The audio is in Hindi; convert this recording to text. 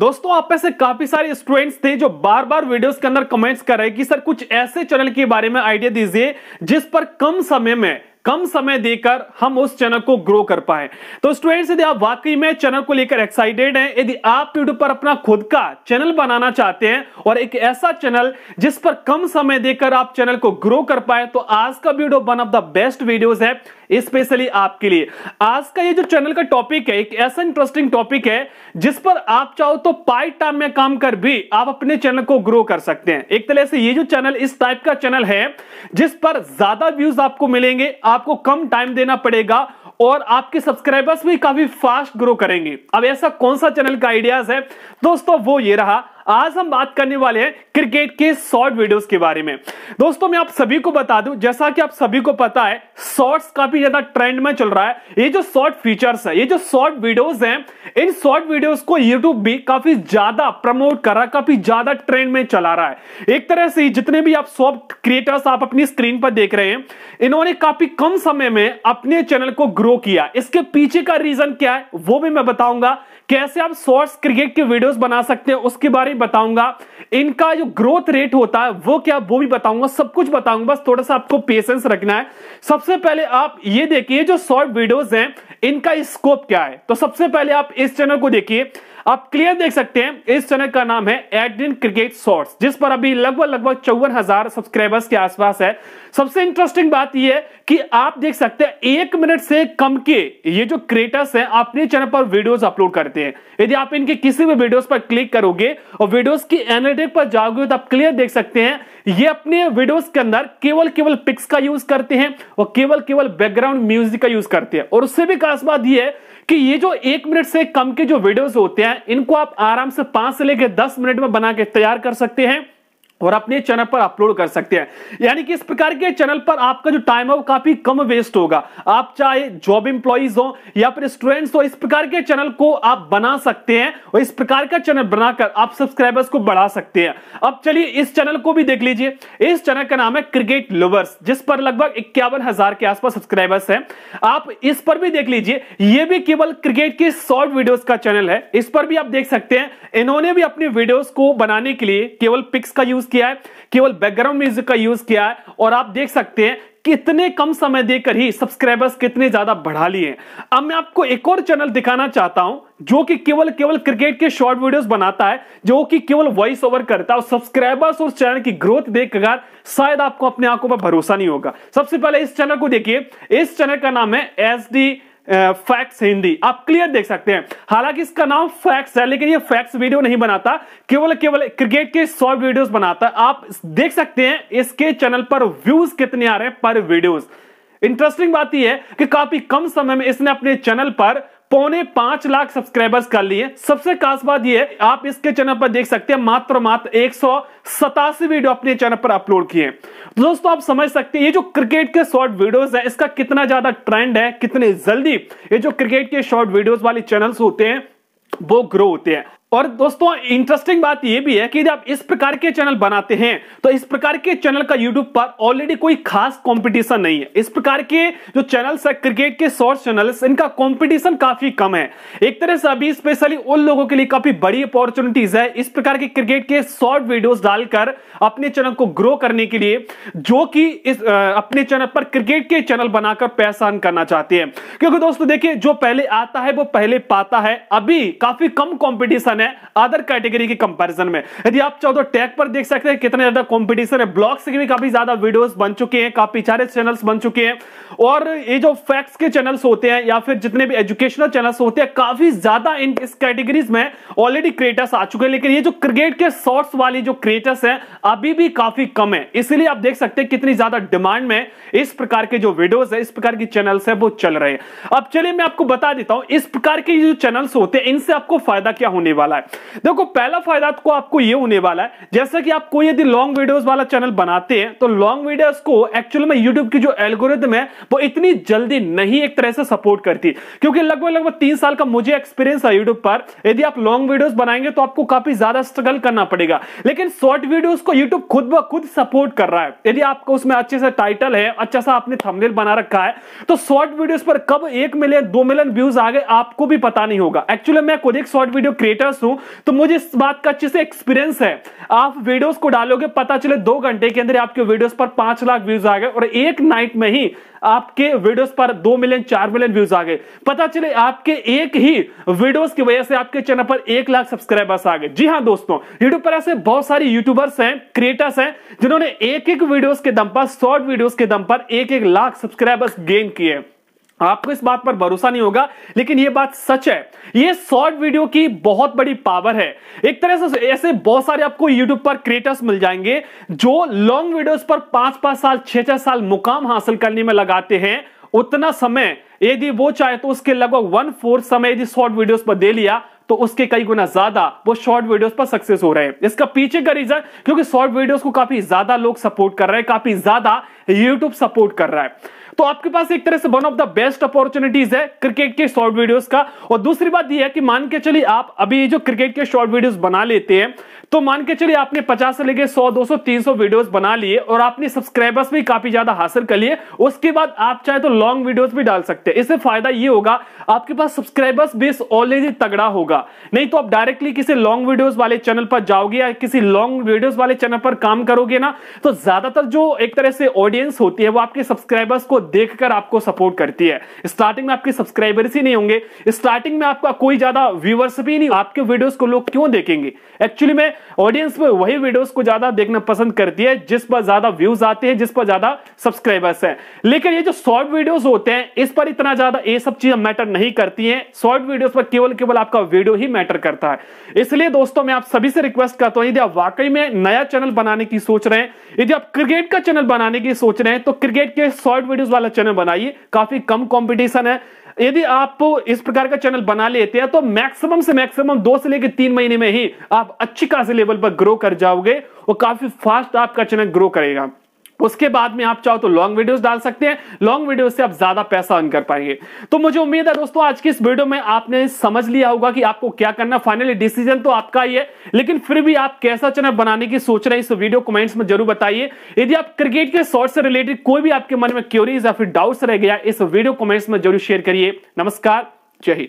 दोस्तों आप में से काफी सारे स्टूडेंट्स थे जो बार बार वीडियोस के अंदर कमेंट्स कर रहे कि सर कुछ ऐसे चैनल के बारे में आइडिया दीजिए जिस पर कम समय में कम समय देकर हम उस चैनल को ग्रो कर पाए तो स्टूडेंट्स यदि आप वाकई में चैनल को लेकर एक्साइटेड हैं यदि आप यूट्यूब पर अपना खुद का चैनल बनाना चाहते हैं और एक ऐसा चैनल जिस पर कम समय देकर आप चैनल को ग्रो कर पाए तो आज का video one of the best video है स्पेशली आपके लिए आज का ये जो चैनल का टॉपिक है एक ऐसा इंटरेस्टिंग टॉपिक है जिस पर आप चाहो तो पार्ट टाइम में काम कर भी आप अपने चैनल को ग्रो कर सकते हैं एक तरह से ये जो चैनल इस टाइप का चैनल है जिस पर ज्यादा व्यूज आपको मिलेंगे आप आपको कम टाइम देना पड़ेगा और आपके सब्सक्राइबर्स भी काफी फास्ट ग्रो करेंगे अब ऐसा कौन सा चैनल का आइडियाज है दोस्तों वो ये रहा आज हम बात करने वाले हैं क्रिकेट के शॉर्ट वीडियोस के बारे में दोस्तों मैं आप सभी को बता दूं जैसा कि आप सभी को पता है शॉर्ट्स काफी ज्यादा ट्रेंड में चल रहा है ये जो शॉर्ट फीचर्स है ये जो शॉर्ट वीडियोस हैं इन शॉर्ट वीडियोस को यूट्यूब भी काफी ज्यादा प्रमोट कर रहा है काफी ज्यादा ट्रेंड में चला रहा है एक तरह से जितने भी आप शॉर्ट क्रिएटर्स आप अपनी स्क्रीन पर देख रहे हैं इन्होंने काफी कम समय में अपने चैनल को ग्रो किया इसके पीछे का रीजन क्या है वो भी मैं बताऊंगा कैसे आप शॉर्ट्स क्रिकेट के वीडियोज बना सकते हैं उसके बारे बारे में बताऊंगा इनका जो ग्रोथ रेट होता है वो क्या वो भी बताऊंगा सब कुछ बताऊंगा बस थोड़ा सा आपको पेशेंस रखना है सबसे पहले आप ये देखिए जो शॉर्ट वीडियोज हैं इनका स्कोप क्या है तो सबसे पहले आप इस चैनल को देखिए आप क्लियर देख सकते हैं इस चैनल का नाम है एडिन क्रिकेट शॉर्ट्स जिस पर अभी लगभग लगभग चौवन हजार सब्सक्राइबर्स के आसपास है सबसे इंटरेस्टिंग बात यह है कि आप देख सकते हैं एक मिनट से कम के ये जो क्रिएटर्स हैं अपने चैनल पर वीडियोस अपलोड करते हैं यदि आप इनके किसी भी वीडियोस पर क्लिक करोगे और वीडियोस की एनालिटिक पर जाओगे तो आप क्लियर देख सकते हैं ये अपने वीडियोस के अंदर केवल केवल पिक्स का यूज करते हैं और केवल केवल बैकग्राउंड म्यूजिक का यूज करते हैं और उससे भी खास बात यह है कि ये जो एक मिनट से कम के जो वीडियोस होते हैं इनको आप आराम से पांच से लेकर दस मिनट में बना के तैयार कर सकते हैं और अपने चैनल पर अपलोड कर सकते हैं यानी कि इस प्रकार के चैनल पर आपका जो टाइम है वो काफी कम वेस्ट होगा आप चाहे जॉब इंप्लॉइज हो या फिर स्टूडेंट्स हो इस प्रकार के चैनल को आप बना सकते हैं और इस प्रकार का चैनल बनाकर आप सब्सक्राइबर्स को बढ़ा सकते हैं अब चलिए इस चैनल को भी देख लीजिए इस चैनल का नाम है क्रिकेट लवर्स जिस पर लगभग इक्यावन हजार के आसपास सब्सक्राइबर्स है आप इस पर भी देख लीजिए ये भी केवल क्रिकेट के शॉर्ट वीडियो का चैनल है इस पर भी आप देख सकते हैं इन्होंने भी अपने वीडियोज को बनाने के लिए केवल पिक्स का यूज किया है केवल बैकग्राउंड म्यूजिक का यूज किया है और आप देख सकते हैं कितने कम समय देकर ही सब्सक्राइबर्स कितने ज्यादा बढ़ा लिए अब मैं आपको एक और चैनल दिखाना चाहता हूं जो कि केवल केवल क्रिकेट के शॉर्ट वीडियोस बनाता है जो कि केवल वॉइस ओवर करता है और सब्सक्राइबर्स और चैनल की ग्रोथ देखकर शायद आपको अपने आंखों पर भरोसा नहीं होगा सबसे पहले इस चैनल को देखिए इस चैनल का नाम है एस डी फैक्स हिंदी आप क्लियर देख सकते हैं हालांकि इसका नाम फैक्स है लेकिन ये फैक्स वीडियो नहीं बनाता केवल केवल क्रिकेट के शॉर्ट वीडियोस बनाता आप देख सकते हैं इसके चैनल पर व्यूज कितने आ रहे हैं पर वीडियोस इंटरेस्टिंग बात यह है कि काफी कम समय में इसने अपने चैनल पर पौने पांच लाख सब्सक्राइबर्स कर लिए सबसे खास बात यह है आप इसके चैनल पर देख सकते हैं मात्र मात्र एक सौ सतासी वीडियो अपने चैनल पर अपलोड किए दोस्तों आप समझ सकते हैं ये जो क्रिकेट के शॉर्ट वीडियोस है इसका कितना ज्यादा ट्रेंड है कितने जल्दी ये जो क्रिकेट के शॉर्ट वीडियोस वाले चैनल्स होते हैं वो ग्रो होते हैं और दोस्तों इंटरेस्टिंग बात यह भी है कि आप इस प्रकार के चैनल बनाते हैं तो इस प्रकार के चैनल का यूट्यूब पर ऑलरेडी कोई खास कंपटीशन नहीं है इस प्रकार के जो चैनल्स है क्रिकेट के शॉर्ट चैनल्स इनका कंपटीशन काफी कम है एक तरह से अभी स्पेशली उन लोगों के लिए काफी बड़ी अपॉर्चुनिटीज है इस प्रकार के क्रिकेट के शॉर्ट वीडियोज डालकर अपने चैनल को ग्रो करने के लिए जो कि इस अपने चैनल पर क्रिकेट के चैनल बनाकर पहचान करना चाहते हैं क्योंकि दोस्तों देखिए जो पहले आता है वो पहले पाता है अभी काफी कम कॉम्पिटिशन कंपैरिजन है अदर कैटेगरी के कंपैरिजन में यदि आप चाहो तो टैग पर देख सकते हैं कितने ज्यादा कंपटीशन है ब्लॉग्स के भी काफी ज्यादा वीडियोस बन चुके हैं काफी सारे चैनल्स बन चुके हैं और ये जो फैक्ट्स के चैनल्स होते हैं या फिर जितने भी एजुकेशनल चैनल्स होते हैं काफी ज्यादा इन इस कैटेगरीज में ऑलरेडी क्रिएटर्स आ चुके हैं लेकिन ये जो क्रिकेट के शॉर्ट्स वाली जो क्रिएटर्स हैं अभी भी काफी कम है इसलिए आप देख सकते हैं कितनी ज्यादा डिमांड में इस प्रकार के जो वीडियोज है इस प्रकार के चैनल्स है वो चल रहे हैं अब चलिए मैं आपको बता देता हूं इस प्रकार के जो चैनल्स होते हैं इनसे आपको फायदा क्या होने वाला वाला है देखो पहला फायदा तो आपको ये होने वाला है जैसा कि आप कोई यदि लॉन्ग वीडियोस वाला चैनल बनाते हैं तो लॉन्ग वीडियोस को एक्चुअल में यूट्यूब की जो एल्गोरिथम है वो इतनी जल्दी नहीं एक तरह से सपोर्ट करती क्योंकि लगभग लगभग तीन साल का मुझे एक्सपीरियंस है यूट्यूब पर यदि आप लॉन्ग वीडियोज बनाएंगे तो आपको काफी ज्यादा स्ट्रगल करना पड़ेगा लेकिन शॉर्ट वीडियोस को यूट्यूब खुद ब खुद सपोर्ट कर रहा है यदि आपको उसमें अच्छे से टाइटल है अच्छा सा आपने थमदेल बना रखा है तो शॉर्ट वीडियोज पर कब एक मिलियन दो मिलियन व्यूज आ गए आपको भी पता नहीं होगा एक्चुअली मैं खुद एक शॉर्ट वीडियो क्रिएटर्स एक्सपर्ट हूं तो मुझे इस बात का अच्छे से एक्सपीरियंस है आप वीडियोस को डालोगे पता चले दो घंटे के अंदर आपके वीडियोस पर पांच लाख व्यूज आ गए और एक नाइट में ही आपके वीडियोस पर दो मिलियन चार मिलियन व्यूज आ गए पता चले आपके एक ही वीडियोस की वजह से आपके चैनल पर एक लाख सब्सक्राइबर्स आ गए जी हाँ दोस्तों यूट्यूब पर ऐसे बहुत सारे यूट्यूबर्स हैं क्रिएटर्स हैं जिन्होंने एक एक वीडियोस के दम पर शॉर्ट वीडियोस के दम पर एक एक लाख सब्सक्राइबर्स गेन किए आपको इस बात पर भरोसा नहीं होगा लेकिन यह बात सच है यह शॉर्ट वीडियो की बहुत बड़ी पावर है एक तरह से ऐसे बहुत सारे आपको YouTube पर क्रिएटर्स मिल जाएंगे जो लॉन्ग वीडियोस पर पांच पांच साल छह छह साल मुकाम हासिल करने में लगाते हैं उतना समय यदि वो चाहे तो उसके लगभग वन फोर्थ समय यदि शॉर्ट वीडियोस पर दे लिया तो उसके कई गुना ज्यादा वो शॉर्ट वीडियोस पर सक्सेस हो रहे हैं इसका पीछे का रीजन क्योंकि शॉर्ट वीडियोस को काफी ज्यादा लोग सपोर्ट कर रहे हैं काफी ज्यादा यूट्यूब सपोर्ट कर रहा है तो आपके पास एक तरह से one of the best opportunities है क्रिकेट के शॉर्ट वीडियोस का और दूसरी बात यह है कि मान के चलिए आप अभी जो क्रिकेट के शॉर्ट वीडियोस बना लेते हैं तो मान के चलिए आपने 50 से लेके 100 200 300 वीडियोस बना लिए और आपने सब्सक्राइबर्स भी काफी ज्यादा हासिल कर लिए उसके बाद आप चाहे तो लॉन्ग वीडियोस भी डाल सकते हैं इससे फायदा ये होगा आपके पास सब्सक्राइबर्स बेस ऑलरेडी तगड़ा होगा नहीं तो आप डायरेक्टली किसी लॉन्ग वीडियोस वाले चैनल पर जाओगे या किसी लॉन्ग वीडियोज वाले चैनल पर काम करोगे ना तो ज्यादातर जो एक तरह से ऑडियंस होती है वो आपके सब्सक्राइबर्स को को देखकर आपको सपोर्ट करती है स्टार्टिंग में आपके सब्सक्राइबर्स ही नहीं होंगे स्टार्टिंग में आपका कोई ज्यादा व्यूवर्स भी नहीं आपके वीडियोस को लोग क्यों देखेंगे एक्चुअली में ऑडियंस में वही वीडियोस को ज्यादा देखना पसंद करती है जिस पर ज्यादा व्यूज आते हैं जिस पर ज्यादा सब्सक्राइबर्स है लेकिन ये जो शॉर्ट वीडियोस होते हैं इस पर इतना ज्यादा ये सब चीज मैटर नहीं करती है शॉर्ट वीडियोस पर केवल केवल आपका वीडियो ही मैटर करता है इसलिए दोस्तों मैं आप सभी से रिक्वेस्ट करता हूं यदि आप वाकई में नया चैनल बनाने की सोच रहे हैं यदि आप क्रिकेट का चैनल बनाने की सोच रहे हैं तो क्रिकेट के शॉर्ट वीडियो वाला चैनल बनाइए काफी कम कॉम्पिटिशन है यदि आप इस प्रकार का चैनल बना लेते हैं तो मैक्सिमम से मैक्सिमम दो से लेकर तीन महीने में ही आप अच्छी खासी लेवल पर ग्रो कर जाओगे और काफी फास्ट आपका चैनल ग्रो करेगा उसके बाद में आप चाहो तो लॉन्ग वीडियोस डाल सकते हैं लॉन्ग वीडियोस से आप ज्यादा पैसा अर्न कर पाएंगे तो मुझे उम्मीद है दोस्तों आज की इस वीडियो में आपने समझ लिया होगा कि आपको क्या करना फाइनली डिसीजन तो आपका ही है लेकिन फिर भी आप कैसा चैनल बनाने की सोच रहे हैं इस वीडियो कमेंट्स में जरूर बताइए यदि आप क्रिकेट के शॉर्ट से रिलेटेड कोई भी आपके मन में क्यूरीज या फिर डाउट्स रह गया इस वीडियो कमेंट्स में जरूर शेयर करिए नमस्कार जय हिंद